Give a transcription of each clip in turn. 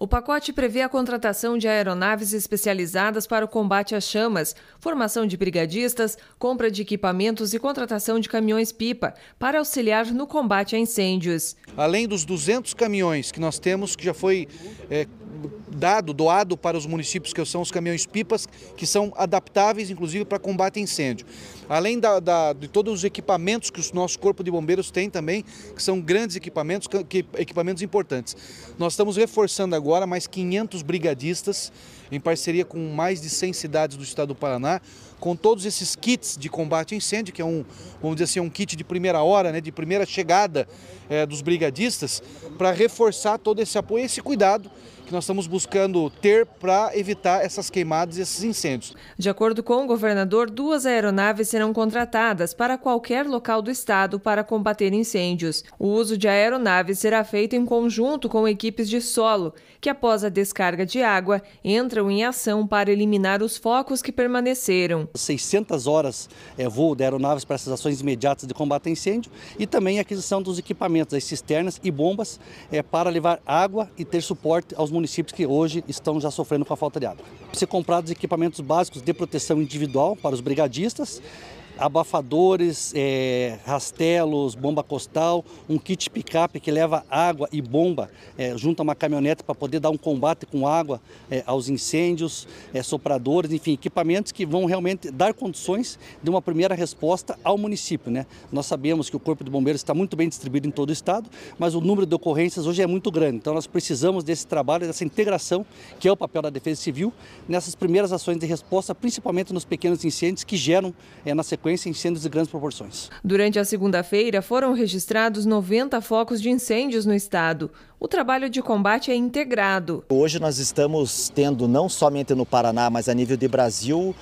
O pacote prevê a contratação de aeronaves especializadas para o combate às chamas, formação de brigadistas, compra de equipamentos e contratação de caminhões-pipa para auxiliar no combate a incêndios. Além dos 200 caminhões que nós temos, que já foi é, dado, doado para os municípios, que são os caminhões-pipas, que são adaptáveis, inclusive, para combate a incêndio. Além da, da, de todos os equipamentos que o nosso Corpo de Bombeiros tem também, que são grandes equipamentos, que, equipamentos importantes. Nós estamos reforçando agora mais 500 brigadistas em parceria com mais de 100 cidades do estado do Paraná, com todos esses kits de combate a incêndio, que é um, vamos dizer assim, um kit de primeira hora, né, de primeira chegada é, dos brigadistas, para reforçar todo esse apoio, e esse cuidado que nós estamos buscando ter para evitar essas queimadas e esses incêndios. De acordo com o governador, duas aeronaves serão contratadas para qualquer local do estado para combater incêndios. O uso de aeronaves será feito em conjunto com equipes de solo, que após a descarga de água entra entram em ação para eliminar os focos que permaneceram. 600 horas é, voo de aeronaves para essas ações imediatas de combate a incêndio e também a aquisição dos equipamentos, as cisternas e bombas é, para levar água e ter suporte aos municípios que hoje estão já sofrendo com a falta de água. Ser comprados equipamentos básicos de proteção individual para os brigadistas abafadores, é, rastelos, bomba costal, um kit picape que leva água e bomba é, junto a uma caminhonete para poder dar um combate com água é, aos incêndios, é, sopradores, enfim, equipamentos que vão realmente dar condições de uma primeira resposta ao município. Né? Nós sabemos que o Corpo de Bombeiros está muito bem distribuído em todo o estado, mas o número de ocorrências hoje é muito grande, então nós precisamos desse trabalho, dessa integração, que é o papel da Defesa Civil, nessas primeiras ações de resposta, principalmente nos pequenos incêndios que geram é, na sequência frequência incêndios de grandes proporções. Durante a segunda-feira, foram registrados 90 focos de incêndios no estado. O trabalho de combate é integrado. Hoje nós estamos tendo, não somente no Paraná, mas a nível de Brasil,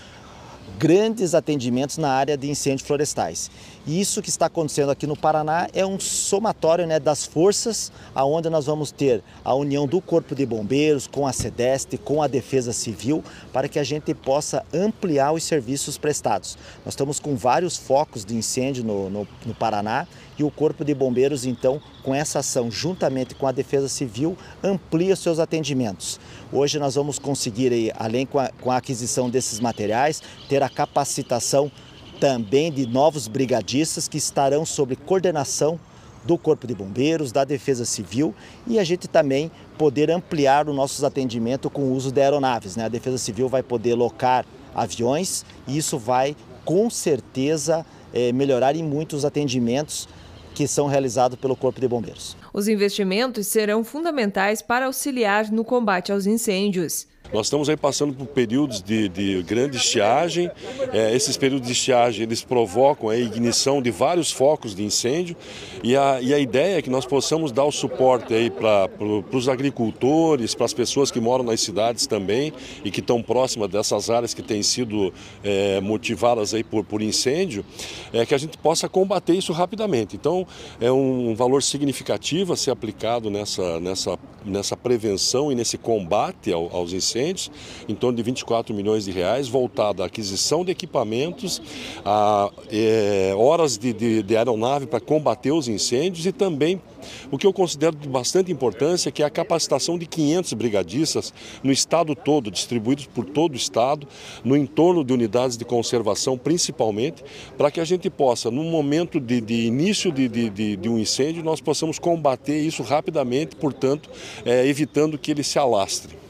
grandes atendimentos na área de incêndios florestais. E isso que está acontecendo aqui no Paraná é um somatório né, das forças, aonde nós vamos ter a união do Corpo de Bombeiros com a SEDEST, com a Defesa Civil, para que a gente possa ampliar os serviços prestados. Nós estamos com vários focos de incêndio no, no, no Paraná e o Corpo de Bombeiros, então, com essa ação, juntamente com a Defesa Civil, amplia seus atendimentos. Hoje nós vamos conseguir, além com a, com a aquisição desses materiais, ter a capacitação também de novos brigadistas que estarão sob coordenação do Corpo de Bombeiros, da Defesa Civil e a gente também poder ampliar os nossos atendimentos com o uso de aeronaves. Né? A Defesa Civil vai poder locar aviões e isso vai com certeza é, melhorar em muitos atendimentos que são realizados pelo Corpo de Bombeiros. Os investimentos serão fundamentais para auxiliar no combate aos incêndios. Nós estamos aí passando por períodos de, de grande estiagem. É, esses períodos de estiagem eles provocam a ignição de vários focos de incêndio e a, e a ideia é que nós possamos dar o suporte aí para pro, os agricultores, para as pessoas que moram nas cidades também e que estão próximas dessas áreas que têm sido é, motivadas aí por, por incêndio, é que a gente possa combater isso rapidamente. Então é um valor significativo a ser aplicado nessa, nessa, nessa prevenção e nesse combate ao, aos incêndios em torno de 24 milhões de reais, voltada à aquisição de equipamentos, a é, horas de, de, de aeronave para combater os incêndios e também o que eu considero de bastante importância, que é a capacitação de 500 brigadistas no estado todo, distribuídos por todo o estado, no entorno de unidades de conservação principalmente, para que a gente possa, no momento de, de início de, de, de, um incêndio, nós possamos combater isso rapidamente, portanto, é, evitando que ele se alastre.